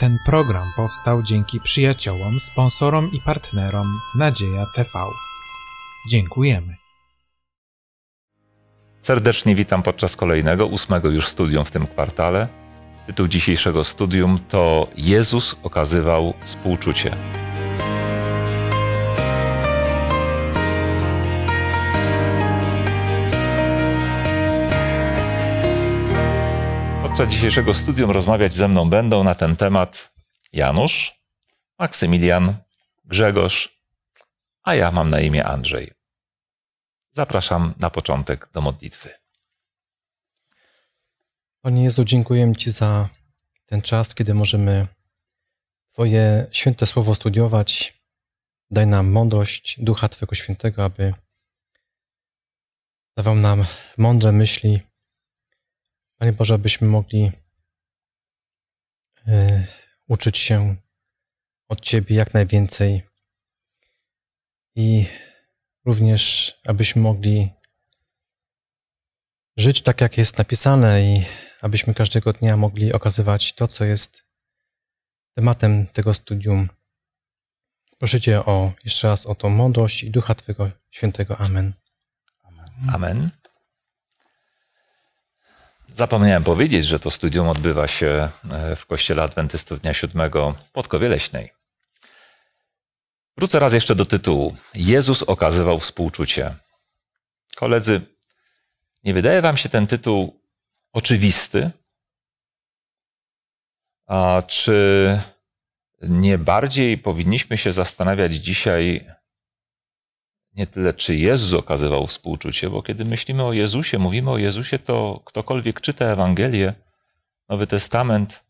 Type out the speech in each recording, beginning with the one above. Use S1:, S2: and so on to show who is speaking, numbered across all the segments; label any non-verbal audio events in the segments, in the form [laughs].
S1: Ten program powstał dzięki przyjaciołom, sponsorom i partnerom Nadzieja TV. Dziękujemy.
S2: Serdecznie witam podczas kolejnego, ósmego już studium w tym kwartale. Tytuł dzisiejszego studium to Jezus okazywał współczucie. Podczas dzisiejszego studium rozmawiać ze mną będą na ten temat Janusz, Maksymilian, Grzegorz, a ja mam na imię Andrzej. Zapraszam na początek do modlitwy.
S1: Panie Jezu, dziękuję Ci za ten czas, kiedy możemy Twoje święte słowo studiować. Daj nam mądrość Ducha Twojego Świętego, aby dawał nam mądre myśli, Panie Boże, abyśmy mogli y, uczyć się od Ciebie jak najwięcej i również abyśmy mogli żyć tak, jak jest napisane i abyśmy każdego dnia mogli okazywać to, co jest tematem tego studium. Proszę Cię o jeszcze raz o tą mądrość i Ducha Twojego Świętego. Amen. Amen. Amen.
S2: Zapomniałem powiedzieć, że to studium odbywa się e, w Kościele Adwentystów Dnia Siódmego w Podkowie Leśnej. Wrócę raz jeszcze do tytułu. Jezus okazywał współczucie. Koledzy, nie wydaje wam się ten tytuł oczywisty? A czy nie bardziej powinniśmy się zastanawiać dzisiaj nie tyle czy Jezus okazywał współczucie, bo kiedy myślimy o Jezusie, mówimy o Jezusie, to ktokolwiek czyta Ewangelię, Nowy Testament,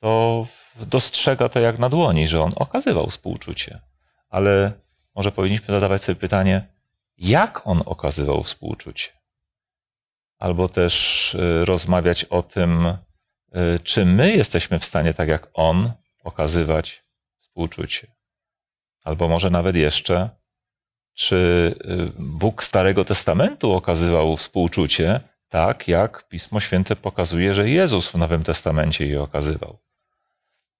S2: to dostrzega to jak na dłoni, że on okazywał współczucie. Ale może powinniśmy zadawać sobie pytanie, jak on okazywał współczucie? Albo też y, rozmawiać o tym, y, czy my jesteśmy w stanie, tak jak on, okazywać współczucie. Albo może nawet jeszcze, czy y, Bóg Starego Testamentu okazywał współczucie tak, jak Pismo Święte pokazuje, że Jezus w Nowym Testamencie je okazywał?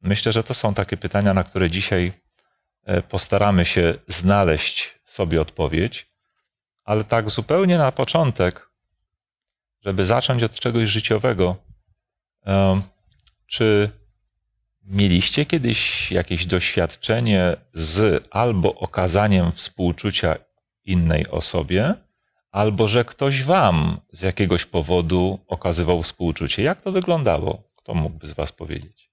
S2: Myślę, że to są takie pytania, na które dzisiaj e, postaramy się znaleźć sobie odpowiedź, ale tak zupełnie na początek, żeby zacząć od czegoś życiowego, e, czy Mieliście kiedyś jakieś doświadczenie z albo okazaniem współczucia innej osobie, albo że ktoś wam z jakiegoś powodu okazywał współczucie? Jak to wyglądało? Kto mógłby z was powiedzieć?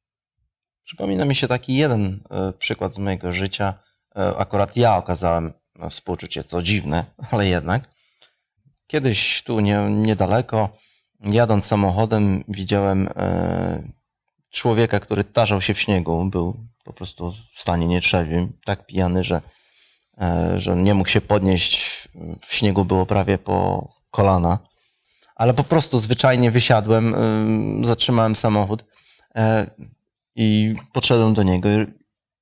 S3: Przypomina mi się taki jeden e, przykład z mojego życia. E, akurat ja okazałem no, współczucie, co dziwne, [laughs] ale jednak. Kiedyś tu nie, niedaleko, jadąc samochodem, widziałem e, człowieka, który tarzał się w śniegu, był po prostu w stanie nietrzeźwym, tak pijany, że, e, że nie mógł się podnieść. W śniegu było prawie po kolana. Ale po prostu zwyczajnie wysiadłem, e, zatrzymałem samochód e, i podszedłem do niego.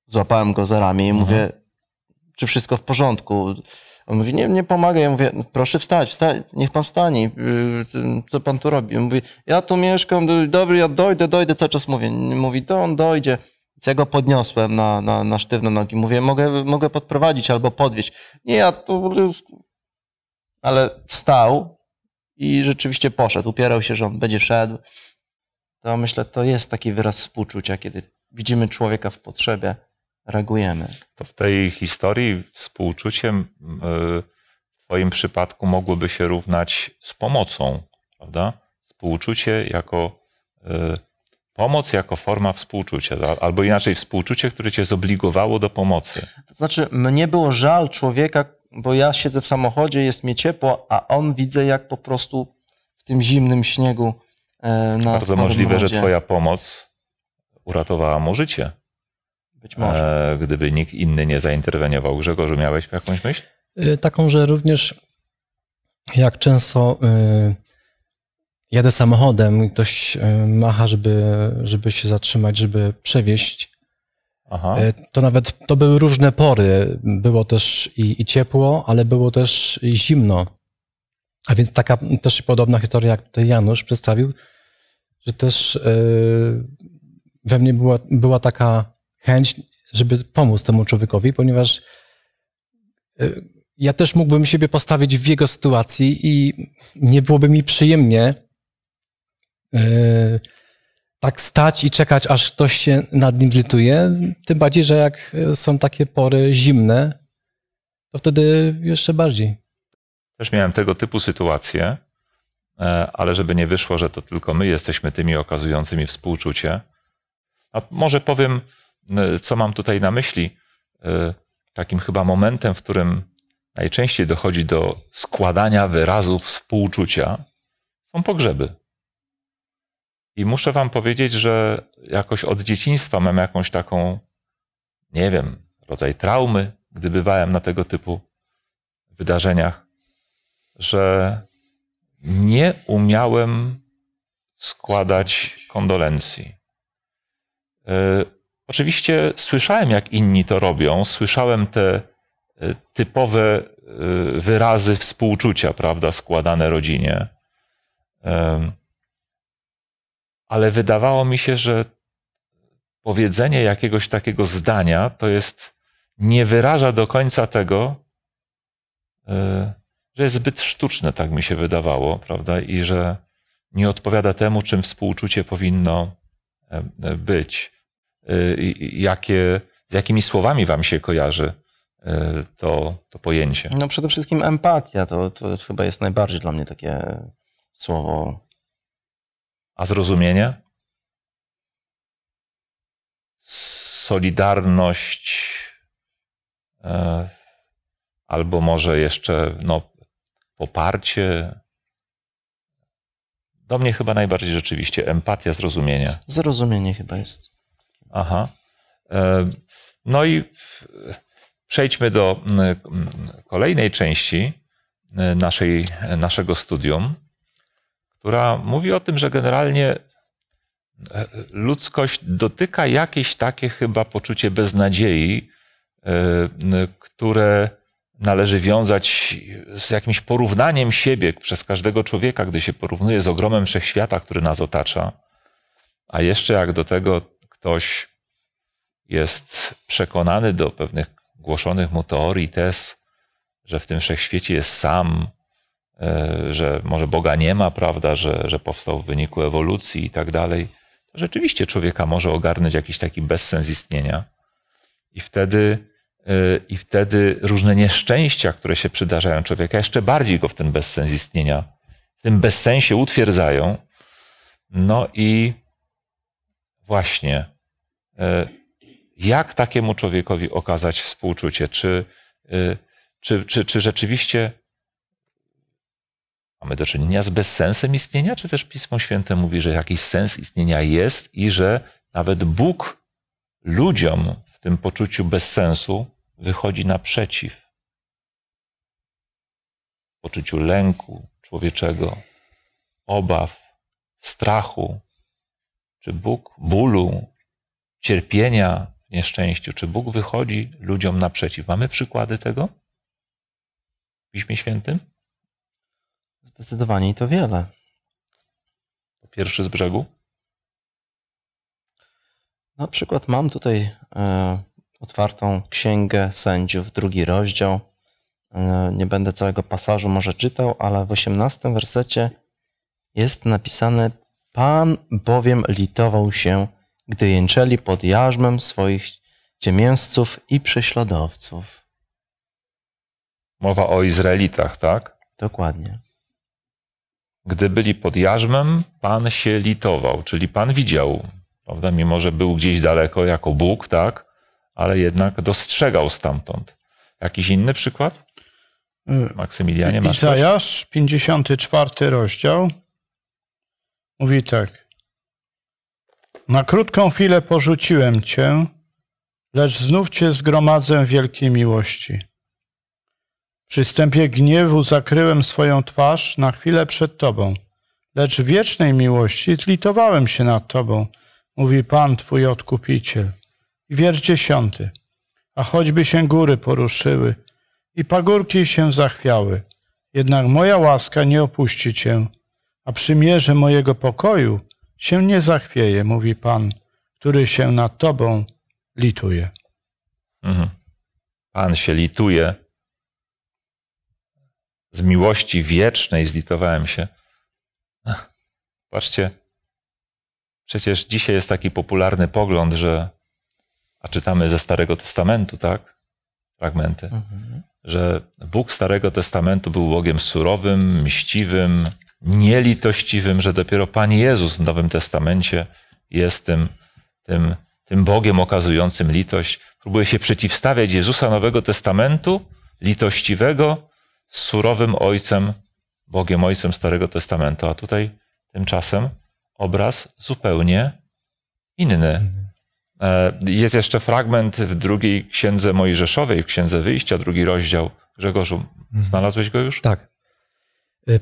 S3: Złapałem go za ramię i mhm. mówię, czy wszystko w porządku? On mówi, nie, nie pomaga. Ja mówię, no, proszę wstać, wstać niech pan stanie. Y, co pan tu robi? On mówi, ja tu mieszkam, dobry, ja dojdę, dojdę. Cały czas mówię, mówi, to on dojdzie. Więc ja go podniosłem na, na, na sztywne nogi. Mówię, mogę, mogę podprowadzić albo podwieźć. Nie, ja tu... Ale wstał i rzeczywiście poszedł. Upierał się, że on będzie szedł. To myślę, to jest taki wyraz współczucia, kiedy widzimy człowieka w potrzebie reagujemy.
S2: To w tej historii współczuciem y, w Twoim przypadku mogłoby się równać z pomocą, prawda? Współczucie jako y, Pomoc jako forma współczucia, albo inaczej współczucie, które cię zobligowało do pomocy.
S3: To znaczy, mnie było żal człowieka, bo ja siedzę w samochodzie, jest mi ciepło, a on widzę, jak po prostu w tym zimnym śniegu e, na Bardzo możliwe, rodzie. że twoja
S2: pomoc uratowała mu życie. Być może. E, gdyby nikt inny nie zainterweniował. Grzegorzu, miałeś jakąś myśl?
S1: E, taką, że również jak często y, jadę samochodem, i ktoś e, macha, żeby, żeby się zatrzymać, żeby przewieźć. Aha. To nawet to były różne pory. Było też i, i, ciepło, ale było też i zimno. A więc taka też podobna historia, jak tutaj Janusz przedstawił, że też we mnie była, była taka chęć, żeby pomóc temu człowiekowi, ponieważ y, ja też mógłbym siebie postawić w jego sytuacji i nie byłoby mi przyjemnie y, tak stać i czekać, aż ktoś się nad nim zlituje. Tym bardziej, że jak y, są takie pory zimne, to wtedy jeszcze bardziej.
S2: Też miałem tego typu sytuacje, e, ale żeby nie wyszło, że to tylko my jesteśmy tymi okazującymi współczucie. A może powiem E, co mam tutaj na myśli? E, takim chyba momentem, w którym najczęściej dochodzi do składania wyrazów współczucia, są pogrzeby. I muszę Wam powiedzieć, że jakoś od dzieciństwa mam jakąś taką, nie wiem, rodzaj traumy, gdy bywałem na tego typu wydarzeniach, że nie umiałem składać kondolencji. E, Oczywiście słyszałem, jak inni to robią, słyszałem te e, typowe e, wyrazy współczucia, prawda, składane rodzinie. Ale wydawało mi się, że powiedzenie jakiegoś takiego zdania to jest, nie wyraża do końca tego, e, że jest zbyt sztuczne, tak mi się wydawało, prawda, i że nie odpowiada temu, czym współczucie powinno być. Y, jakie, z jakimi słowami wam się kojarzy y, to,
S3: to pojęcie? No przede wszystkim empatia, to, to chyba jest najbardziej dla mnie takie e, słowo. A zrozumienie?
S2: Solidarność e, albo może jeszcze no, poparcie. Do mnie chyba najbardziej rzeczywiście empatia, zrozumienie.
S3: Zrozumienie chyba jest.
S2: Aha. E, no i e, przejdźmy do mm, kolejnej części e, naszej, naszego studium, która mówi o tym, że generalnie ludzkość dotyka jakieś takie chyba poczucie beznadziei, które należy wiązać z jakimś porównaniem siebie przez każdego człowieka, gdy się porównuje z ogromem wszechświata, który nas otacza. A jeszcze jak do tego ktoś jest przekonany do pewnych głoszonych mu teorii, tez, że w tym wszechświecie jest sam, e, że może Boga nie ma, prawda, że, że powstał w wyniku ewolucji i tak dalej, to rzeczywiście człowieka może ogarnąć jakiś taki bezsens istnienia. I wtedy, e, I wtedy różne nieszczęścia, które się przydarzają człowieka, jeszcze bardziej go w ten bezsens istnienia, w tym bezsensie utwierdzają. No i właśnie, e, jak takiemu człowiekowi okazać współczucie? Czy, e, czy, czy, czy rzeczywiście mamy do czynienia z bezsensem istnienia, czy też Pismo Święte mówi, że jakiś sens istnienia jest i że nawet Bóg ludziom w tym poczuciu bezsensu wychodzi naprzeciw? W poczuciu lęku człowieczego, obaw, strachu, czy Bóg bólu, cierpienia nieszczęściu, czy Bóg wychodzi ludziom naprzeciw? Mamy przykłady
S3: tego w Piśmie Świętym? Zdecydowanie i to wiele. Pierwszy z brzegu? Na przykład mam tutaj e, otwartą księgę sędziów, drugi rozdział. E, nie będę całego pasażu może czytał, ale w 18 wersecie jest napisane Pan bowiem litował się, gdy jęczeli pod jarzmem swoich ciemięzców i prześladowców. Mowa o Izraelitach, tak? Dokładnie.
S2: Gdy byli pod jarzmem, Pan się litował, czyli Pan widział, prawda? Mimo, że był gdzieś daleko jako Bóg, tak? Ale jednak dostrzegał stamtąd. Jakiś inny przykład? Y, Maksymilianie, masz Izajasz,
S4: 54 rozdział, Mówi tak. Na krótką chwilę porzuciłem cię, lecz znów cię zgromadzę wielkiej miłości. Przy wstępie gniewu zakryłem swoją twarz na chwilę przed tobą, lecz w wiecznej miłości zlitowałem się nad tobą, mówi Pan twój odkupiciel. I wiersz dziesiąty. A choćby się góry poruszyły i pagórki się zachwiały, jednak moja łaska nie opuści cię a przymierze mojego pokoju się nie zachwieje, mówi Pan, który się nad Tobą lituje.
S2: Mhm. Pan się lituje. Z miłości wiecznej zlitowałem się. patrzcie, przecież dzisiaj jest taki popularny pogląd, że, a czytamy ze Starego Testamentu, tak? Fragmenty, mhm. że Bóg Starego Testamentu był Bogiem surowym, mściwym, nielitościwym, że dopiero Pan Jezus w Nowym Testamencie jest tym, tym, tym Bogiem okazującym litość. Próbuje się przeciwstawiać Jezusa Nowego Testamentu, litościwego, z surowym Ojcem, Bogiem Ojcem Starego Testamentu. A tutaj tymczasem obraz zupełnie inny. E, jest jeszcze fragment w drugiej księdze Mojżeszowej, w księdze wyjścia, drugi rozdział. Grzegorzu, mhm. znalazłeś go już? Tak.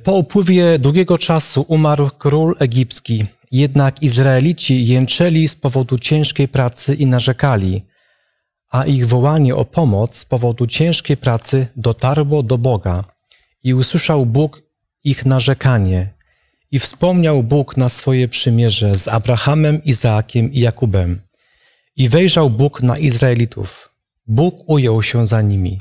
S1: Po upływie długiego czasu umarł król egipski, jednak Izraelici jęczeli z powodu ciężkiej pracy i narzekali, a ich wołanie o pomoc z powodu ciężkiej pracy dotarło do Boga i usłyszał Bóg ich narzekanie. I wspomniał Bóg na swoje przymierze z Abrahamem, Izaakiem i Jakubem. I wejrzał Bóg na Izraelitów. Bóg ujął się za nimi.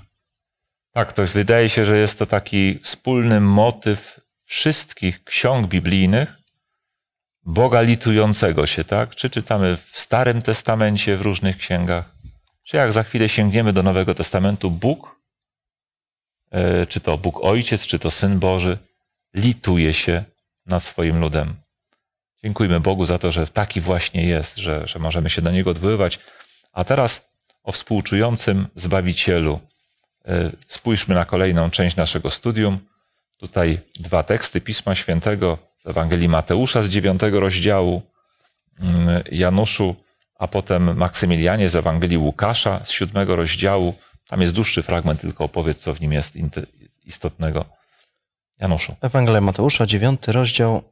S2: Tak, to wydaje się, że jest to taki wspólny motyw wszystkich ksiąg biblijnych, Boga litującego się, tak? Czy czytamy w Starym Testamencie, w różnych księgach, czy jak za chwilę sięgniemy do Nowego Testamentu, Bóg, e, czy to Bóg Ojciec, czy to Syn Boży, lituje się nad swoim ludem. Dziękujmy Bogu za to, że taki właśnie jest, że, że możemy się do Niego odwoływać. A teraz o współczującym Zbawicielu. E, spójrzmy na kolejną część naszego studium. Tutaj dwa teksty Pisma Świętego z Ewangelii Mateusza z dziewiątego rozdziału, mm, Januszu, a potem Maksymilianie z Ewangelii Łukasza z siódmego rozdziału. Tam jest dłuższy fragment, tylko opowiedz, co w nim jest istotnego.
S3: Januszu. Ewangelia Mateusza, dziewiąty rozdział,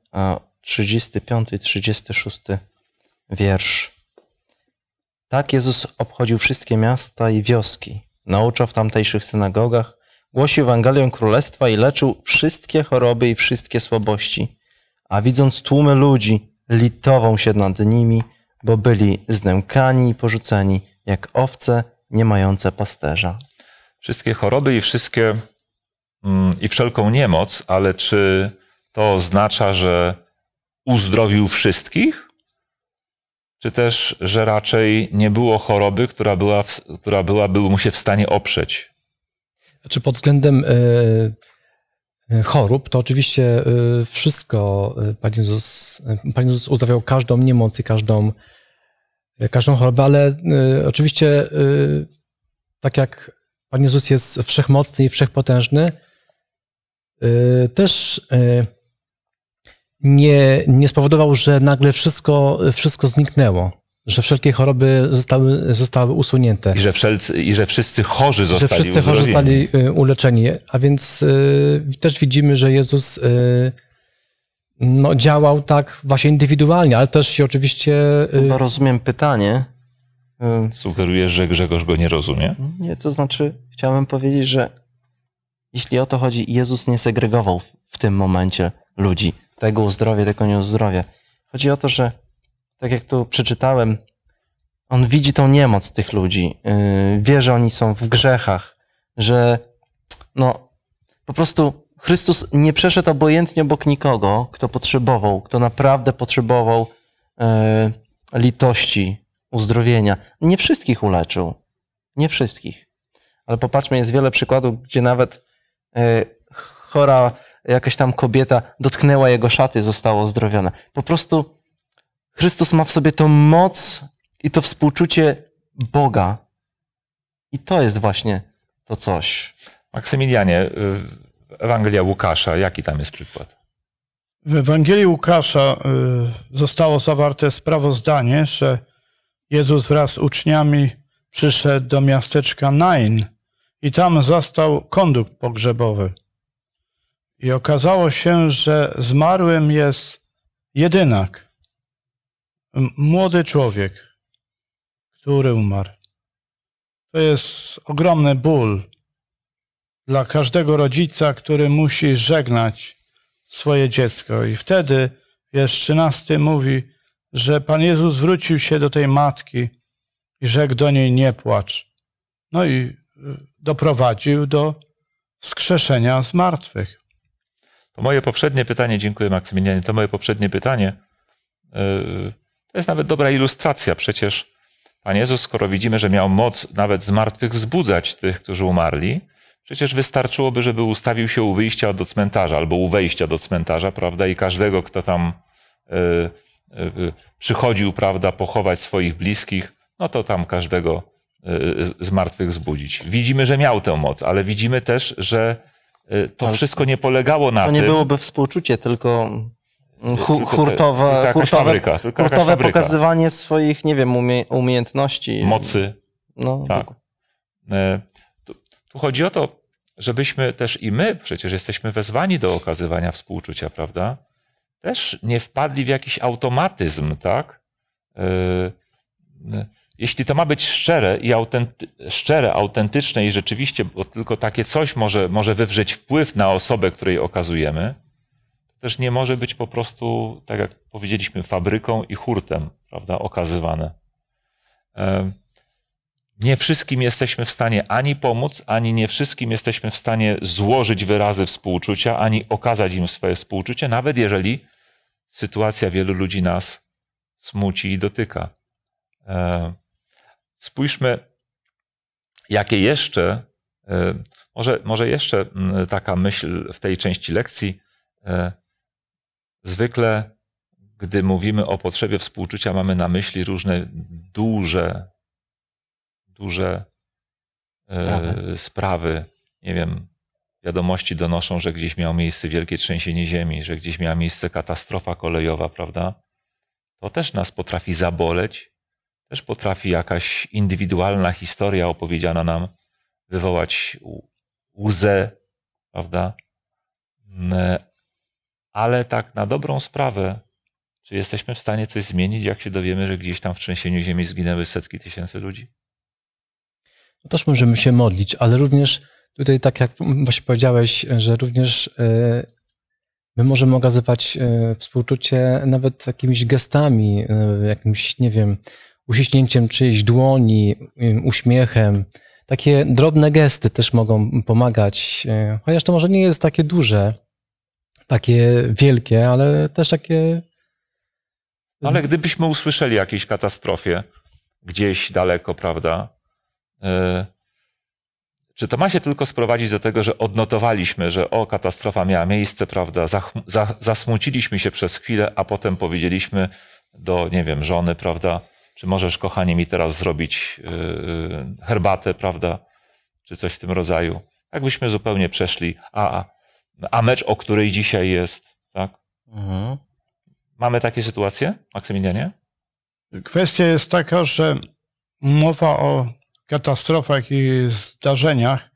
S3: 35 i 36 wiersz. Tak Jezus obchodził wszystkie miasta i wioski Nauczał w tamtejszych synagogach, głosił Ewangelię Królestwa i leczył wszystkie choroby i wszystkie słabości. A widząc tłumy ludzi, litował się nad nimi, bo byli znękani i porzuceni, jak owce nie mające pasterza. Wszystkie
S2: choroby i wszystkie mm, i wszelką niemoc, ale czy to oznacza, że uzdrowił wszystkich? czy też, że raczej nie było choroby, która, była w, która byłaby mu się w stanie oprzeć.
S1: Znaczy pod względem y, chorób, to oczywiście y, wszystko Pan Jezus, Pan Jezus uzdrawiał każdą niemoc i każdą, każdą chorobę, ale oczywiście tak jak Pan Jezus jest wszechmocny i wszechpotężny, też nie, nie spowodował, że nagle wszystko, wszystko zniknęło że wszelkie choroby zostały, zostały usunięte.
S2: I że, wszelcy, I że wszyscy chorzy zostali Że wszyscy chorzy zostali
S1: y, uleczeni. A więc y, też widzimy, że Jezus y, no, działał tak właśnie indywidualnie, ale też się oczywiście... Y... Chyba rozumiem pytanie.
S3: Y, Sugerujesz, że Grzegorz go nie rozumie? Nie, to znaczy chciałem powiedzieć, że jeśli o to chodzi, Jezus nie segregował w tym momencie ludzi tego uzdrowię, tego nie uzdrowię. Chodzi o to, że tak jak tu przeczytałem, on widzi tą niemoc tych ludzi, yy, wie, że oni są w grzechach, że no po prostu Chrystus nie przeszedł obojętnie obok nikogo, kto potrzebował, kto naprawdę potrzebował yy, litości, uzdrowienia. Nie wszystkich uleczył, nie wszystkich. Ale popatrzmy, jest wiele przykładów, gdzie nawet yy, chora jakaś tam kobieta dotknęła jego szaty, została uzdrowiona. Po prostu Chrystus ma w sobie tą moc i to współczucie Boga. I to jest właśnie to coś.
S2: Maksymilianie, y, Ewangelia Łukasza, jaki tam jest przykład?
S4: W Ewangelii Łukasza y, zostało zawarte sprawozdanie, że Jezus wraz z uczniami przyszedł do miasteczka Nain i tam zastał kondukt pogrzebowy i okazało się, że zmarłym jest jedynak, młody człowiek, który umarł. To jest ogromny ból dla każdego rodzica, który musi żegnać swoje dziecko. I wtedy wiersz 13 mówi, że Pan Jezus zwrócił się do tej matki i rzekł do niej nie płacz. No i y, doprowadził do wskrzeszenia zmartwych.
S2: To moje poprzednie pytanie, dziękuję Maksymilianie, to moje poprzednie pytanie e, to jest nawet dobra ilustracja. Przecież Pan Jezus, skoro widzimy, że miał moc nawet z martwych wzbudzać tych, którzy umarli, przecież wystarczyłoby, żeby ustawił się u wyjścia do cmentarza albo u wejścia do cmentarza, prawda, i każdego, kto tam e, e, przychodził, prawda, pochować swoich bliskich, no to tam każdego z martwych zbudzić. Widzimy, że miał tę moc, ale widzimy też, że Y, to Ale wszystko nie polegało na to tym. To nie byłoby
S3: współczucie, tylko mm, hurtowa, hurtowe, tylko hurtowe, fabryka, tylko hurtowe pokazywanie swoich, nie wiem, umie, umiejętności. Mocy. No, tak. Y, tu, tu, chodzi o
S2: to, żebyśmy też i my, przecież jesteśmy wezwani do okazywania współczucia, prawda? Też nie wpadli w jakiś automatyzm, tak? Yy, jeśli to ma być szczere, i autenty, szczere, autentyczne i rzeczywiście, bo tylko takie coś może, może wywrzeć wpływ na osobę, której okazujemy, to też nie może być po prostu, tak jak powiedzieliśmy, fabryką i hurtem, prawda, okazywane. Nie wszystkim jesteśmy w stanie ani pomóc, ani nie wszystkim jesteśmy w stanie złożyć wyrazy współczucia, ani okazać im swoje współczucie, nawet jeżeli sytuacja wielu ludzi nas smuci i dotyka. Spójrzmy, jakie jeszcze, e, może, może jeszcze mm, taka myśl w tej części lekcji. E, zwykle, gdy mówimy o potrzebie współczucia, mamy na myśli różne duże, duże e, sprawy. sprawy. Nie wiem, wiadomości donoszą, że gdzieś miało miejsce wielkie trzęsienie ziemi, że gdzieś miała miejsce katastrofa kolejowa, prawda? To też nas potrafi zaboleć też potrafi jakaś indywidualna historia opowiedziana nam wywołać łzę, prawda? Mm, e, ale tak na dobrą sprawę, czy jesteśmy w stanie coś zmienić, jak się dowiemy, że gdzieś tam w trzęsieniu ziemi zginęły setki tysięcy ludzi?
S1: No też możemy się modlić, ale również tutaj, tak jak właśnie powiedziałeś, że również e, my możemy okazywać e, współczucie nawet jakimiś gestami, jakimś, nie wiem, uściśnięciem czyjejś dłoni, uśmiechem. Takie drobne gesty też mogą pomagać, e, chociaż to może nie jest takie duże, takie wielkie, ale też takie.
S2: No, ale gdybyśmy usłyszeli o jakiejś katastrofie gdzieś daleko, prawda? E, czy to ma się tylko sprowadzić do tego, że odnotowaliśmy, że o, katastrofa miała miejsce, prawda? Zasmuciliśmy się przez chwilę, a potem powiedzieliśmy do, nie wiem, żony, prawda? czy możesz, kochanie, mi teraz zrobić y, y, herbatę, prawda, czy coś w tym rodzaju. Jakbyśmy zupełnie przeszli, a, a mecz, o której dzisiaj jest, tak? Mhm. Mamy takie sytuacje, Maksymilianie?
S4: Kwestia jest taka, że mowa o katastrofach i zdarzeniach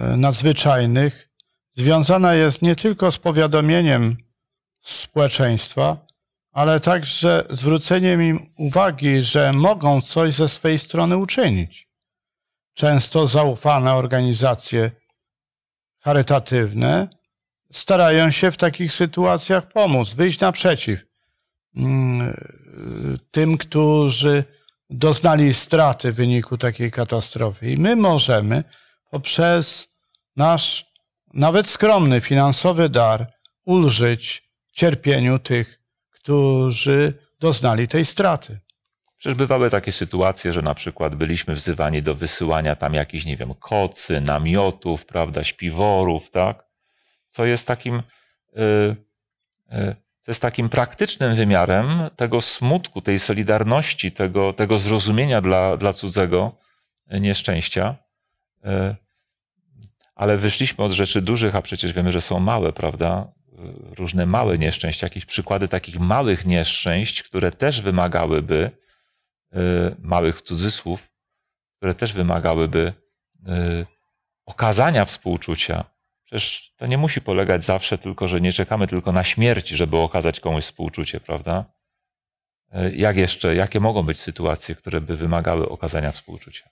S4: y, nadzwyczajnych związana jest nie tylko z powiadomieniem społeczeństwa, ale także zwróceniem im uwagi, że mogą coś ze swej strony uczynić. Często zaufane organizacje charytatywne starają się w takich sytuacjach pomóc, wyjść naprzeciw mm, tym, którzy doznali straty w wyniku takiej katastrofy. I my możemy poprzez nasz nawet skromny finansowy dar ulżyć cierpieniu tych którzy doznali tej straty.
S2: Przecież bywały takie sytuacje, że na przykład byliśmy wzywani do wysyłania tam jakichś, nie wiem, kocy, namiotów, prawda, śpiworów, tak? Co jest takim, yy, yy, jest takim praktycznym wymiarem tego smutku, tej solidarności, tego, tego zrozumienia dla, dla cudzego nieszczęścia. Yy, ale wyszliśmy od rzeczy dużych, a przecież wiemy, że są małe, prawda? różne małe nieszczęścia, jakieś przykłady takich małych nieszczęść, które też wymagałyby, e, małych cudzysłów, które też wymagałyby e, okazania współczucia. Przecież to nie musi polegać zawsze tylko, że nie czekamy tylko na śmierć, żeby okazać komuś współczucie, prawda? E, jak jeszcze, jakie mogą być sytuacje, które by wymagały okazania współczucia?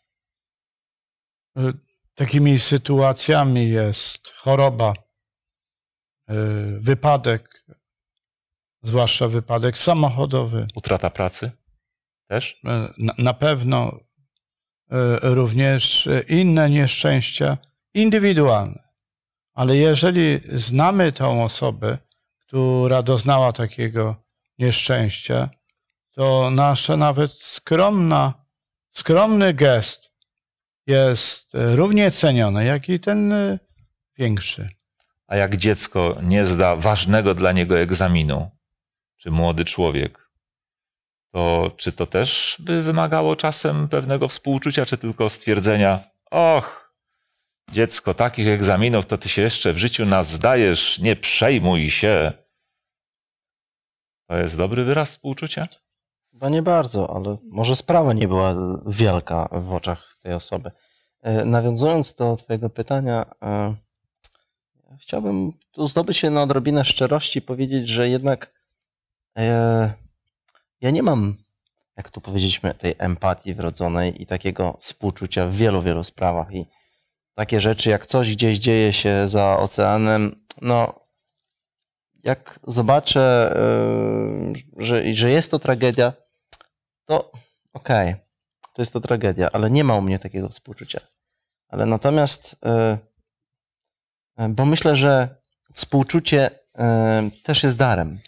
S4: Takimi sytuacjami jest choroba, E, wypadek, zwłaszcza wypadek samochodowy.
S2: Utrata pracy
S4: też? E, na, pewno e, również inne nieszczęścia indywidualne. Ale jeżeli znamy tą osobę, która doznała takiego nieszczęścia, to nasze nawet skromna, skromny gest jest równie ceniony, jak i ten większy.
S2: A jak dziecko nie zda ważnego dla niego egzaminu, czy młody człowiek, to czy to też by wymagało czasem pewnego współczucia, czy tylko stwierdzenia, och, dziecko, takich egzaminów to ty się jeszcze w życiu nas zdajesz, nie przejmuj się. To jest dobry wyraz współczucia?
S3: Chyba nie bardzo, ale może sprawa nie była wielka w oczach tej osoby. E, nawiązując do Twojego pytania, e, Chciałbym tu zdobyć się na odrobinę szczerości i powiedzieć, że jednak e, ja nie mam, jak tu powiedzieliśmy, tej empatii wrodzonej i takiego współczucia w wielu, wielu sprawach. I takie rzeczy, jak coś gdzieś dzieje się za oceanem, no jak zobaczę, e, że, że jest to tragedia, to okej, okay, to jest to tragedia, ale nie ma u mnie takiego współczucia. Ale natomiast e, E, bo myślę, że współczucie e, też jest darem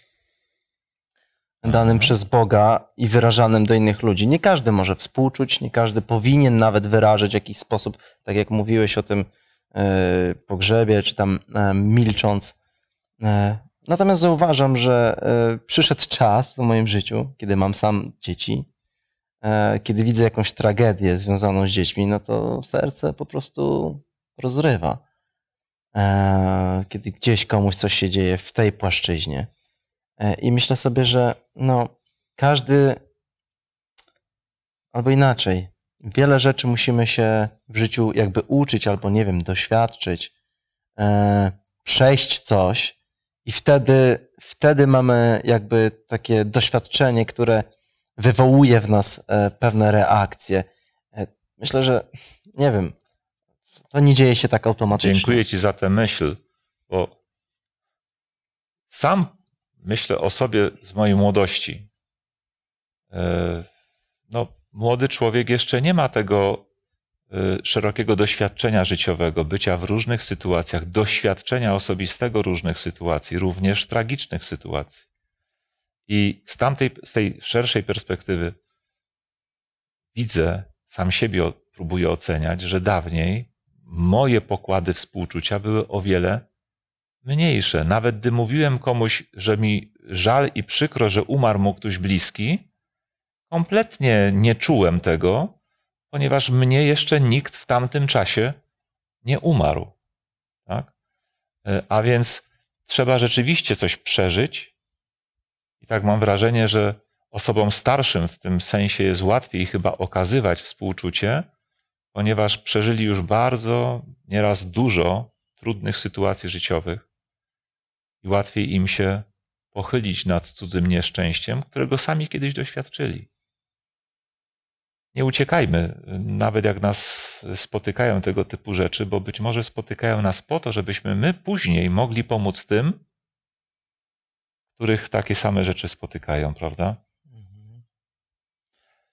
S3: danym przez Boga i wyrażanym do innych ludzi. Nie każdy może współczuć, nie każdy powinien nawet wyrażać w jakiś sposób, tak jak mówiłeś o tym e, pogrzebie, czy tam milcząc. Natomiast zauważam, że przyszedł czas w moim życiu, kiedy mam sam dzieci, kiedy widzę jakąś tragedię związaną z dziećmi, no to serce po prostu rozrywa. E, kiedy gdzieś komuś coś się dzieje w tej płaszczyźnie. E, I myślę sobie, że no, każdy, albo inaczej, wiele rzeczy musimy się w życiu jakby uczyć, albo nie wiem, doświadczyć, e, przejść coś, i wtedy, wtedy mamy jakby takie doświadczenie, które wywołuje w nas pewne reakcje. Myślę, że nie wiem, to nie dzieje się tak automatycznie. Dziękuję
S2: Ci za tę myśl, bo sam myślę o sobie z mojej młodości. E, no, młody człowiek jeszcze nie ma tego e, szerokiego doświadczenia życiowego, bycia w różnych sytuacjach, doświadczenia osobistego różnych sytuacji, również tragicznych sytuacji. I z tamtej, z tej szerszej perspektywy widzę, sam siebie próbuję oceniać, że dawniej moje pokłady współczucia były o wiele mniejsze. Nawet gdy mówiłem komuś, że mi żal i przykro, że umarł mu ktoś bliski, kompletnie nie czułem tego, ponieważ mnie jeszcze nikt w tamtym czasie nie umarł. Tak? E, a więc trzeba rzeczywiście coś przeżyć. I tak mam wrażenie, że osobom starszym w tym sensie jest łatwiej chyba okazywać współczucie, ponieważ przeżyli już bardzo, nieraz dużo trudnych sytuacji życiowych i łatwiej im się pochylić nad cudzym nieszczęściem, którego sami kiedyś doświadczyli. Nie uciekajmy, nawet jak nas spotykają tego typu rzeczy, bo być może spotykają nas po to, żebyśmy my później mogli pomóc tym, których takie same rzeczy spotykają, prawda? Mhm.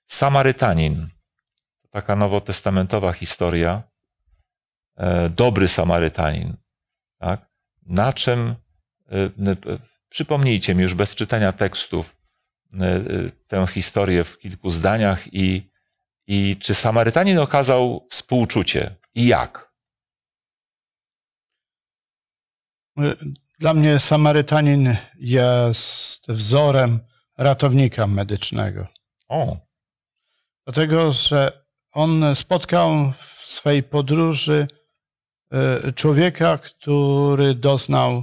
S2: Samarytanin taka nowotestamentowa historia, e, dobry Samarytanin. Tak? Na czym, e, e, przypomnijcie mi już bez czytania tekstów, tę historię w kilku zdaniach i, i czy Samarytanin okazał współczucie i jak?
S4: Dla mnie Samarytanin jest wzorem ratownika medycznego. O. Dlatego, że on spotkał w swej podróży e, człowieka, który doznał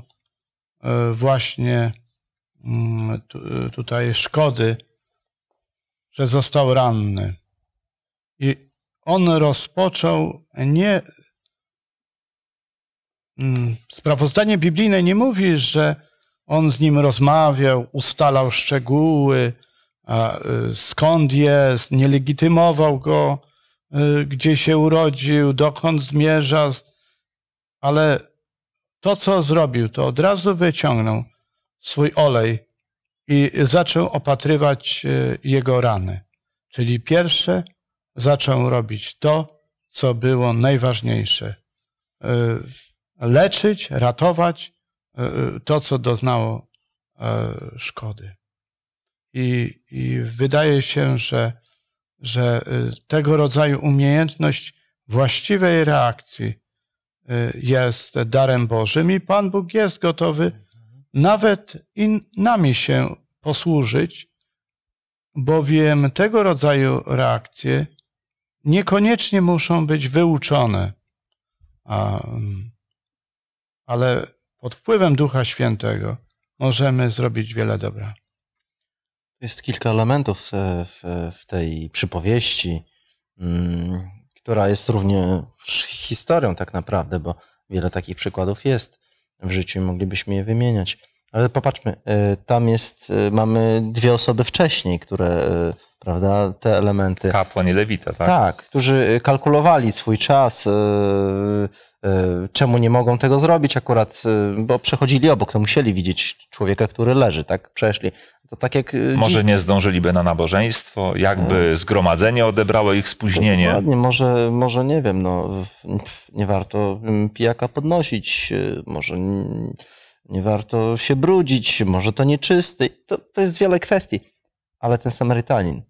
S4: e, właśnie mm, tutaj szkody, że został ranny. I on rozpoczął nie. Mm, sprawozdanie biblijne nie mówi, że on z nim rozmawiał, ustalał szczegóły, e, skąd jest, nie legitymował go, Y, gdzie się urodził, dokąd zmierza, ale to, co zrobił, to od razu wyciągnął swój olej i zaczął opatrywać y, jego rany. Czyli pierwsze zaczął robić to, co było najważniejsze. Y, leczyć, ratować to, co doznało szkody. I, I wydaje się, że że y, tego rodzaju umiejętność właściwej reakcji y, jest darem Bożym i Pan Bóg jest gotowy nawet i nami się posłużyć, bowiem tego rodzaju reakcje niekoniecznie muszą być wyuczone, a, mm, ale pod wpływem Ducha Świętego możemy zrobić wiele dobra.
S3: Jest kilka elementów w, w tej przypowieści, mm, która jest również historią tak naprawdę, bo wiele takich przykładów jest w życiu i moglibyśmy je wymieniać. Ale popatrzmy, y, tam jest, y, mamy dwie osoby wcześniej, które, y, prawda, te elementy.
S2: Kapłan i lewita, tak?
S3: Tak, którzy kalkulowali swój czas, E, czemu nie mogą tego zrobić akurat, e, bo przechodzili obok, to musieli widzieć człowieka, który leży, tak? Przeszli. To tak jak e, może dziś...
S2: nie zdążyliby na nabożeństwo, jakby no. zgromadzenie odebrało ich spóźnienie. Dokładnie,
S3: może, może nie wiem, no, nie warto mm, pijaka podnosić, może nie warto się brudzić, może to nieczysty. To, to jest wiele kwestii. Ale ten Samarytanin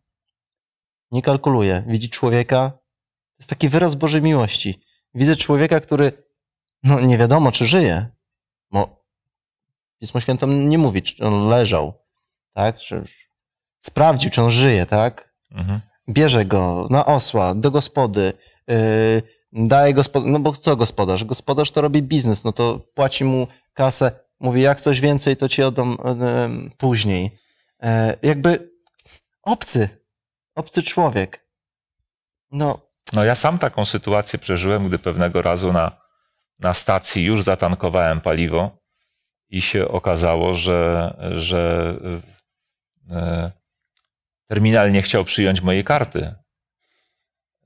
S3: nie kalkuluje, widzi człowieka, to jest taki wyraz Bożej miłości Widzę człowieka, który no, nie wiadomo, czy żyje. Bo Pismo Święte nie mówi, czy on leżał, tak? Czy sprawdził, czy on żyje, tak? Mhm. Bierze go na osła, do gospody, yy, daje gospodarz, no bo co gospodarz? Gospodarz to robi biznes, no to płaci mu kasę, mówi jak coś więcej, to ci oddam yy, później. Yy, jakby obcy, obcy człowiek. No,
S2: no ja sam taką sytuację przeżyłem, gdy pewnego razu na, na stacji już zatankowałem paliwo i się okazało, że, że e, terminal nie chciał przyjąć mojej karty.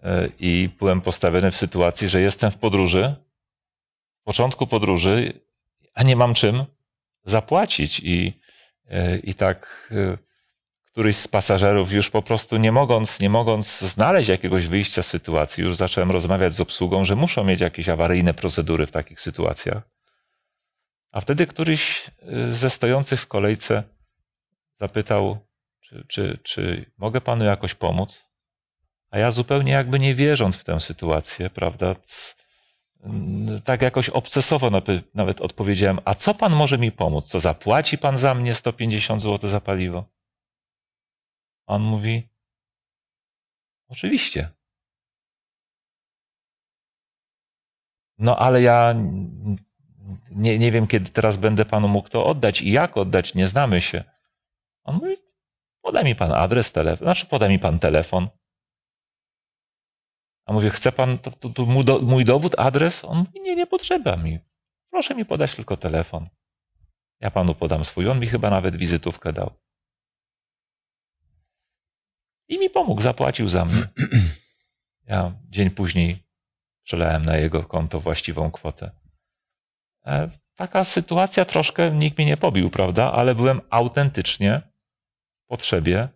S2: E, I byłem postawiony w sytuacji, że jestem w podróży, w początku podróży, a nie mam czym zapłacić. I, e, i tak e, któryś z pasażerów, już po prostu nie mogąc, nie mogąc znaleźć jakiegoś wyjścia z sytuacji, już zacząłem rozmawiać z obsługą, że muszą mieć jakieś awaryjne procedury w takich sytuacjach. A wtedy któryś y, ze stojących w kolejce zapytał, czy, czy, czy mogę panu jakoś pomóc? A ja zupełnie jakby nie wierząc w tę sytuację, prawda, tak jakoś obcesowo nawet odpowiedziałem, a co pan może mi pomóc? Co zapłaci pan za mnie 150 zł za paliwo? A on mówi: Oczywiście. No ale ja nie, nie wiem, kiedy teraz będę panu mógł to oddać i jak oddać, nie znamy się. On mówi: Podaj mi pan adres, telefon, znaczy podaj mi pan telefon. A mówię, chce pan to, to, to mój, do, mój, dowód, adres? On mówi, nie, nie potrzeba mi. Proszę mi podać tylko telefon. Ja panu podam swój. On mi chyba nawet wizytówkę dał. I mi pomógł, zapłacił za mnie. [clears throat] Ja dzień później przelałem na jego konto właściwą kwotę. E, taka sytuacja troszkę, nikt mnie nie pobił, prawda? Ale byłem autentycznie w potrzebie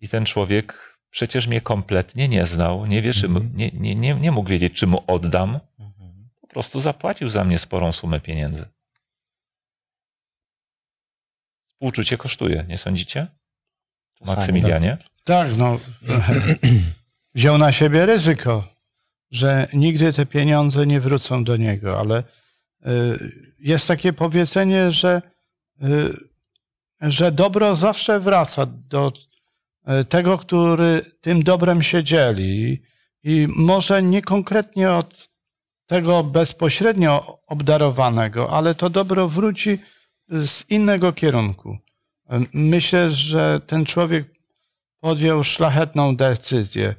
S2: i ten człowiek przecież mnie kompletnie nie znał, nie wie, mhm. nie, nie, nie, nie mógł wiedzieć, czy mu oddam. Mhm. Po prostu zapłacił za mnie sporą sumę pieniędzy. Współczucie kosztuje, nie sądzicie? Czasami, Maksymilianie?
S4: Tak, tak no. [clears throat] wziął na siebie ryzyko, że nigdy te pieniądze nie wrócą do niego, ale y, jest takie powiedzenie, że, y, że dobro zawsze wraca do y, tego, który tym dobrem się dzieli i może niekonkretnie od tego bezpośrednio obdarowanego, ale to dobro wróci z innego kierunku. Myślę, że ten człowiek podjął szlachetną decyzję,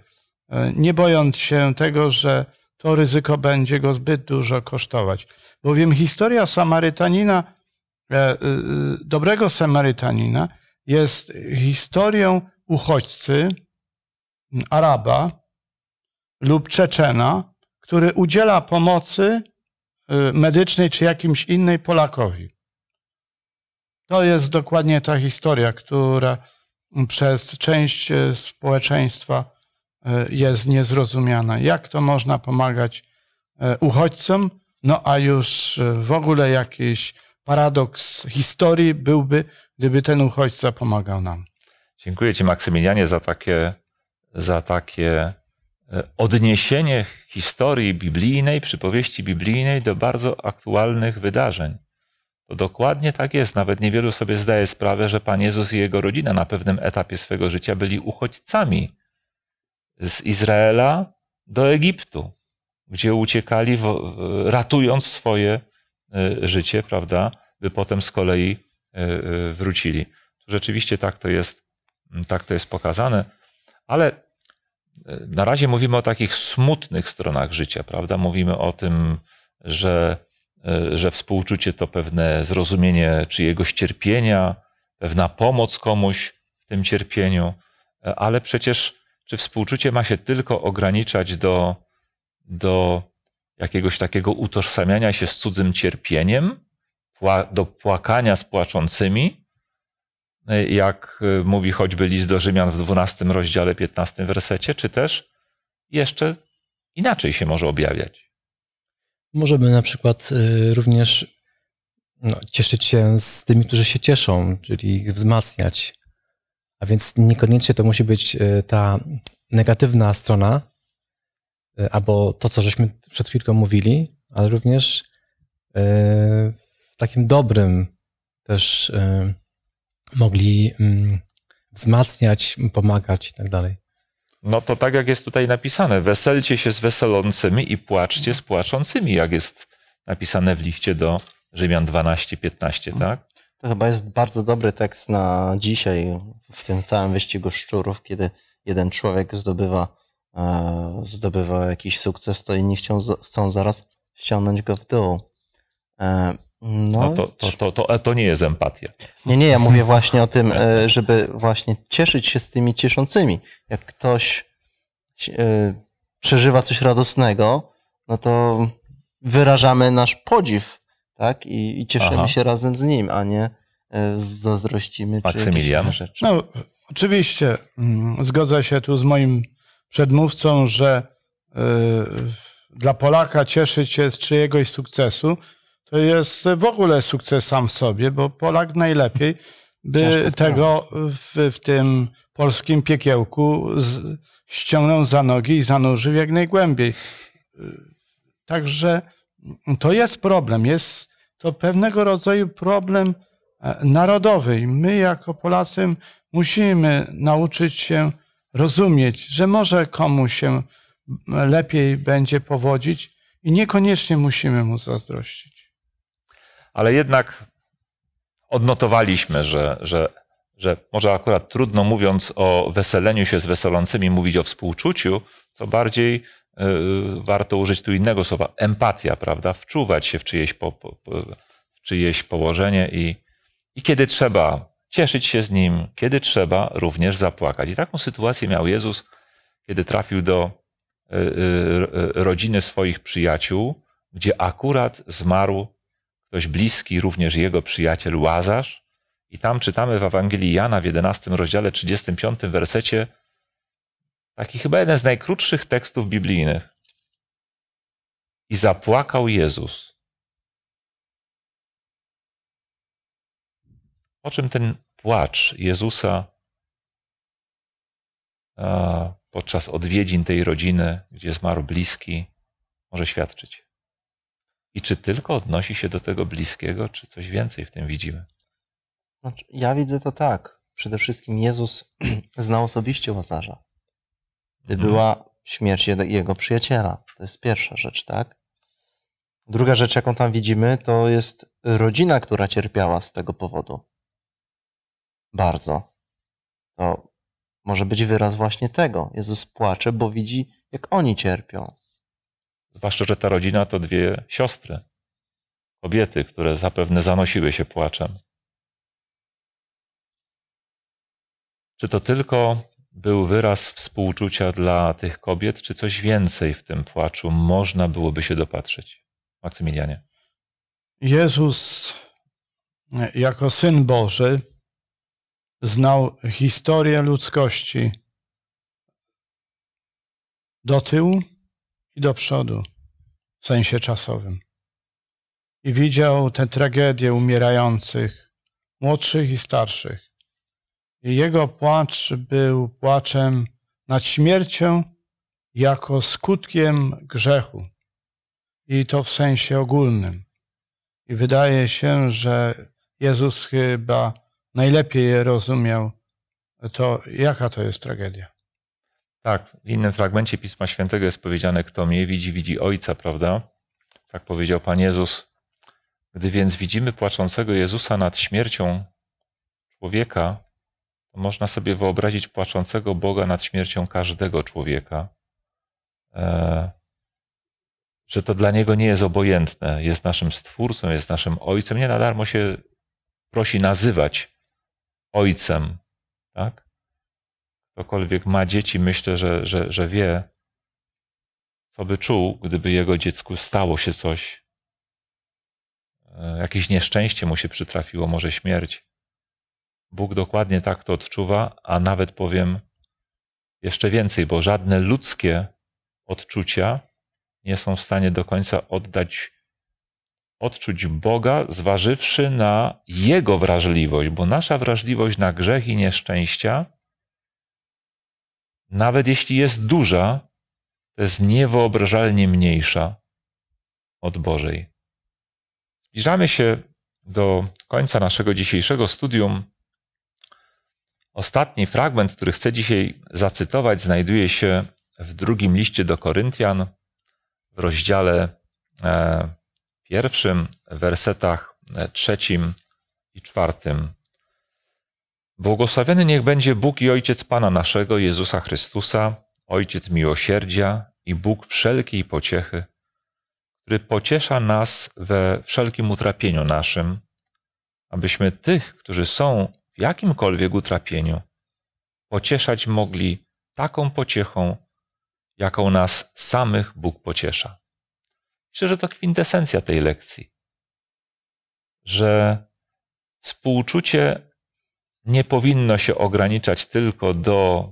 S4: nie bojąc się tego, że to ryzyko będzie go zbyt dużo kosztować. Bowiem historia Samarytanina, e, e, dobrego Samarytanina, jest historią uchodźcy, Araba lub Czeczena, który udziela pomocy e, medycznej czy jakimś innej Polakowi. To jest dokładnie ta historia, która przez część e, społeczeństwa e, jest niezrozumiana. Jak to można pomagać e, uchodźcom? No a już w ogóle jakiś paradoks historii byłby, gdyby ten uchodźca pomagał nam.
S2: Dziękuję Ci, Maksymilianie, za takie, za takie odniesienie historii biblijnej, przypowieści biblijnej do bardzo aktualnych wydarzeń. To dokładnie tak jest. Nawet niewielu sobie zdaje sprawę, że Pan Jezus i jego rodzina na pewnym etapie swego życia byli uchodźcami z Izraela do Egiptu, gdzie uciekali, e, ratując swoje e, życie, prawda, by potem z kolei e, wrócili. Rzeczywiście tak to jest, mm, tak to jest pokazane, ale na razie mówimy o takich smutnych stronach życia, prawda? Mówimy o tym, że E, że współczucie to pewne zrozumienie czyjegoś cierpienia, pewna pomoc komuś w tym cierpieniu, e, ale przecież czy współczucie ma się tylko ograniczać do, do jakiegoś takiego utożsamiania się z cudzym cierpieniem, do płakania z płaczącymi, e, jak mówi choćby list do Rzymian w 12 rozdziale 15 wersecie, czy też jeszcze inaczej się może objawiać?
S1: Możemy na przykład y, również no, cieszyć się z tymi, którzy się cieszą, czyli ich wzmacniać. A więc niekoniecznie to musi być y, ta negatywna strona, y, albo to, co żeśmy przed chwilką mówili, ale również w takim dobrym też mogli mm, wzmacniać, pomagać i tak dalej.
S2: No to tak jak jest tutaj napisane, weselcie się z weselącymi i płaczcie z płaczącymi, jak jest napisane w liście do Rzymian 12-15, mm. tak?
S3: To chyba jest bardzo dobry tekst na dzisiaj w tym całym wyścigu szczurów, kiedy jeden człowiek zdobywa, e, zdobywa jakiś sukces, to inni chcą, zaraz ściągnąć go w dół. E, no, no to, to, to, to, e, to nie jest empatia. Nie, nie, ja mówię właśnie o tym, e, żeby właśnie cieszyć się z tymi cieszącymi. Jak ktoś e, przeżywa coś radosnego, no to wyrażamy nasz podziw, tak? I, i cieszymy Aha. się razem z nim, a nie zazdrościmy Maksymilian. czy rzeczy.
S4: No, oczywiście mm, zgodzę się tu z moim przedmówcą, że yy, dla Polaka cieszyć się z czyjegoś sukcesu to jest w ogóle sukces sam w sobie, bo Polak najlepiej by tego w, w tym polskim piekiełku z, ściągnął za nogi i zanurzył jak najgłębiej. Także to jest problem, jest to pewnego rodzaju problem e, narodowy. I my jako Polacy musimy nauczyć się rozumieć, że może komu się lepiej będzie powodzić i niekoniecznie musimy mu
S2: zazdrościć ale jednak odnotowaliśmy, że, że, że może akurat trudno mówiąc o weseleniu się z weselącymi, mówić o współczuciu, co bardziej yy, warto użyć tu innego słowa empatia, prawda? Wczuwać się w czyjeś, po, po, w czyjeś położenie i, i kiedy trzeba cieszyć się z nim, kiedy trzeba również zapłakać. I taką sytuację miał Jezus, kiedy trafił do y, y, y, rodziny swoich przyjaciół, gdzie akurat zmarł ktoś bliski, również jego przyjaciel Łazarz. I tam czytamy w Ewangelii Jana w 11 rozdziale 35 wersecie taki chyba jeden z najkrótszych tekstów biblijnych. I zapłakał Jezus. O czym ten płacz Jezusa podczas odwiedzin tej rodziny, gdzie zmarł bliski, może świadczyć? I czy tylko odnosi się do tego bliskiego, czy coś więcej w tym widzimy?
S3: Znaczy, ja widzę to tak. Przede wszystkim Jezus [clears throat] znał osobiście łazarza. Gdy mhm. była śmierć jego przyjaciela. To jest pierwsza rzecz, tak? Druga rzecz, jaką tam widzimy, to jest rodzina, która cierpiała z tego powodu. Bardzo. To może być wyraz właśnie tego. Jezus płacze, bo widzi, jak oni cierpią. Zwłaszcza, że ta rodzina to dwie siostry,
S2: kobiety, które zapewne zanosiły się płaczem. Czy to tylko był wyraz współczucia dla tych kobiet, czy coś więcej w tym płaczu można byłoby się dopatrzyć? Maksymilianie.
S4: Jezus, jako syn Boży, znał historię ludzkości do tyłu i do przodu w sensie czasowym. I widział tę tragedię umierających, młodszych i starszych. I jego płacz był płaczem nad śmiercią jako skutkiem grzechu. I to w sensie ogólnym. I wydaje się, że Jezus chyba najlepiej rozumiał to, jaka to jest tragedia.
S2: Tak, w innym fragmencie Pisma Świętego jest powiedziane, kto mnie widzi, widzi Ojca, prawda? Tak powiedział Pan Jezus. Gdy więc widzimy płaczącego Jezusa nad śmiercią człowieka, to można sobie wyobrazić płaczącego Boga nad śmiercią każdego człowieka. E, że to dla niego nie jest obojętne. Jest naszym stwórcą, jest naszym ojcem. Nie na darmo się prosi nazywać ojcem, tak? ktokolwiek ma dzieci, myślę, że, że, że wie, co by czuł, gdyby jego dziecku stało się coś. E, jakieś nieszczęście mu się przytrafiło, może śmierć. Bóg dokładnie tak to odczuwa, a nawet powiem jeszcze więcej, bo żadne ludzkie odczucia nie są w stanie do końca oddać, odczuć Boga, zważywszy na Jego wrażliwość, bo nasza wrażliwość na grzech i nieszczęścia nawet jeśli jest duża, to jest niewyobrażalnie mniejsza od Bożej. Zbliżamy się do końca naszego dzisiejszego studium. Ostatni fragment, który chcę dzisiaj zacytować, znajduje się w drugim liście do Koryntian, w rozdziale e, pierwszym, wersetach e, trzecim i czwartym. Błogosławiony niech będzie Bóg i Ojciec Pana naszego Jezusa Chrystusa, Ojciec miłosierdzia i Bóg wszelkiej pociechy, który pociesza nas we wszelkim utrapieniu naszym, abyśmy tych, którzy są w jakimkolwiek utrapieniu, pocieszać mogli taką pociechą, jaką nas samych Bóg pociesza. Myślę, że to kwintesencja tej lekcji, że współczucie nie powinno się ograniczać tylko do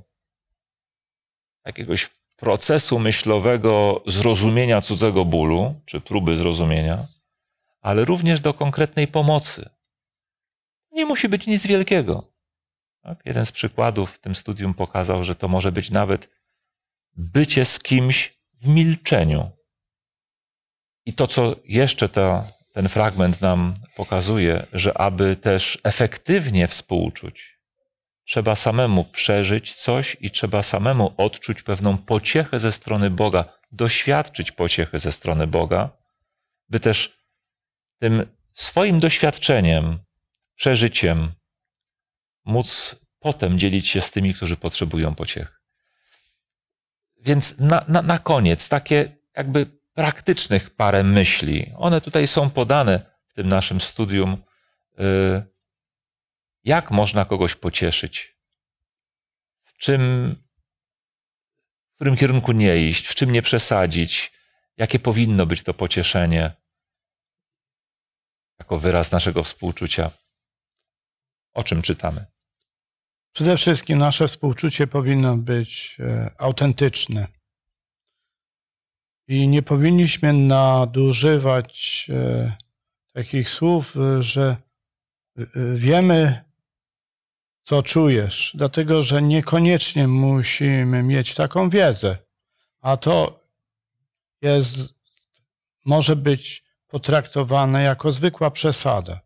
S2: jakiegoś procesu myślowego zrozumienia cudzego bólu, czy próby zrozumienia, ale również do konkretnej pomocy. Nie musi być nic wielkiego. Tak? Jeden z przykładów w tym studium pokazał, że to może być nawet bycie z kimś w milczeniu. I to, co jeszcze ta ten fragment nam pokazuje, że aby też efektywnie współczuć, trzeba samemu przeżyć coś i trzeba samemu odczuć pewną pociechę ze strony Boga, doświadczyć pociechy ze strony Boga, by też tym swoim doświadczeniem, przeżyciem móc potem dzielić się z tymi, którzy potrzebują pociechy. Więc na, na, na koniec takie jakby praktycznych parę myśli. One tutaj są podane w tym naszym studium. Y, jak można kogoś pocieszyć? W czym, w którym kierunku nie iść? W czym nie przesadzić? Jakie powinno być to pocieszenie? Jako wyraz naszego współczucia. O czym czytamy?
S4: Przede wszystkim nasze współczucie powinno być e, autentyczne. I nie powinniśmy nadużywać e, takich słów, e, że e, wiemy, co czujesz, dlatego że niekoniecznie musimy mieć taką wiedzę, a to jest, może być potraktowane jako zwykła przesada.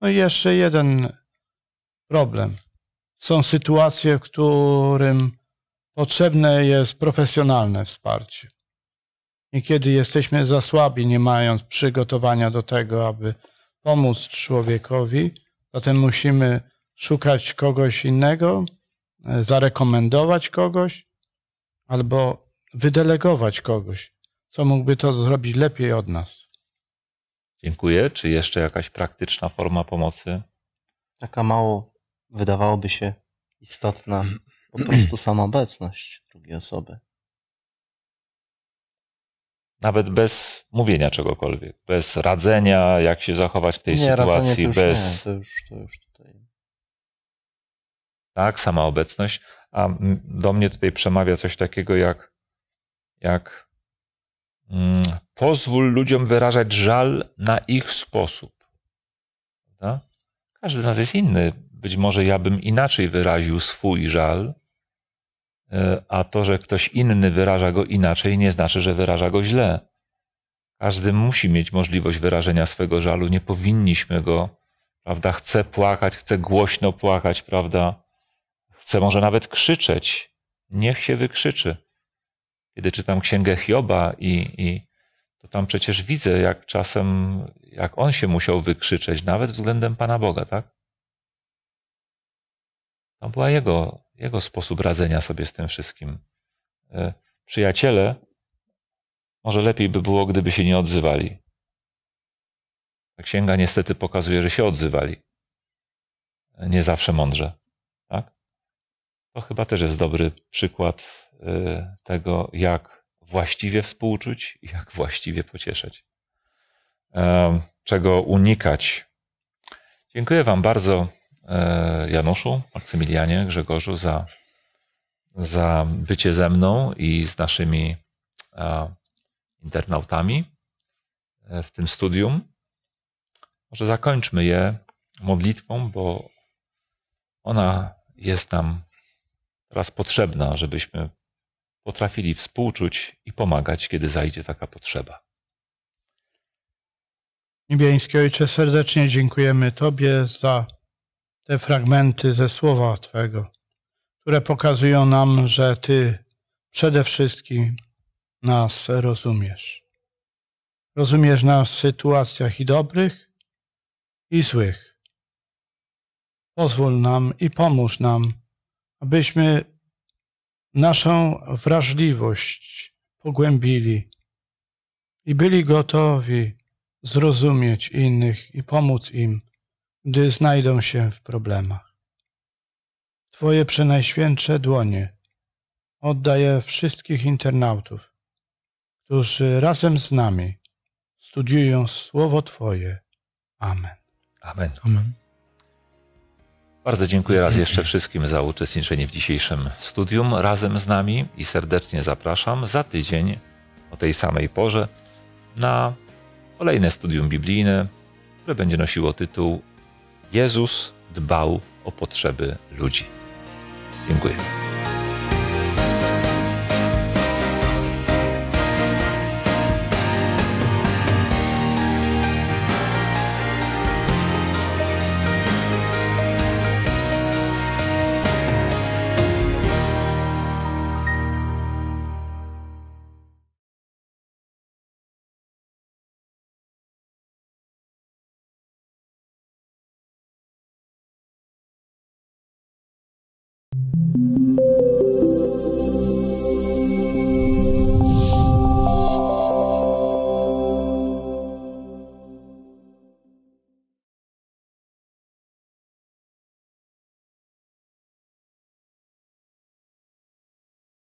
S4: No i jeszcze jeden problem. Są sytuacje, w którym potrzebne jest profesjonalne wsparcie. Niekiedy jesteśmy za słabi, nie mając przygotowania do tego, aby pomóc człowiekowi, zatem musimy szukać kogoś innego, e, zarekomendować kogoś albo wydelegować kogoś, co mógłby to zrobić lepiej od nas.
S2: Dziękuję. Czy jeszcze jakaś praktyczna forma pomocy?
S3: Taka mało wydawałoby się istotna po prostu [clears throat] sama obecność drugiej osoby.
S2: Nawet bez mówienia czegokolwiek, bez radzenia, jak się zachować w tej nie, sytuacji, bez.
S3: Nie, to już, to już tutaj.
S2: Tak, sama obecność. A do mnie tutaj przemawia coś takiego jak, jak mm, pozwól ludziom wyrażać żal na ich sposób. Prawda? Każdy z nas jest inny. Być może ja bym inaczej wyraził swój żal, E, a to, że ktoś inny wyraża go inaczej, nie znaczy, że wyraża go źle. Każdy musi mieć możliwość wyrażenia swego żalu, nie powinniśmy go, prawda? Chce płakać, chce głośno płakać, prawda? Chce może nawet krzyczeć. Niech się wykrzyczy. Kiedy czytam księgę Hioba i, i to tam przecież widzę, jak czasem, jak on się musiał wykrzyczeć, nawet względem Pana Boga, tak? To była jego jego sposób radzenia sobie z tym wszystkim. E, przyjaciele, może lepiej by było, gdyby się nie odzywali. Ta księga niestety pokazuje, że się odzywali. E, nie zawsze mądrze. Tak? To chyba też jest dobry przykład e, tego, jak właściwie współczuć i jak właściwie pocieszać. Czego unikać. Dziękuję Wam bardzo. E, Januszu, Maksymilianie, Grzegorzu za, za bycie ze mną i z naszymi internautami e, w tym studium. Może zakończmy je modlitwą, bo ona jest nam teraz potrzebna, żebyśmy potrafili współczuć i pomagać, kiedy zajdzie taka potrzeba.
S4: Niebieski Ojcze, serdecznie dziękujemy Tobie za te fragmenty ze Słowa Twego, które pokazują nam, że Ty przede wszystkim nas rozumiesz. Rozumiesz nas w sytuacjach i dobrych, i złych. Pozwól nam i pomóż nam, abyśmy naszą wrażliwość pogłębili i byli gotowi zrozumieć innych i pomóc im gdy znajdą się w problemach. Twoje przenajświętsze dłonie oddaję wszystkich internautów, którzy razem z nami studiują Słowo Twoje. Amen.
S1: Amen. Amen.
S2: Bardzo dziękuję raz jeszcze wszystkim za uczestniczenie w dzisiejszym studium razem z nami i serdecznie zapraszam za tydzień o tej samej porze na kolejne studium biblijne, które będzie nosiło tytuł Jezus dbał o potrzeby ludzi. Dziękuję.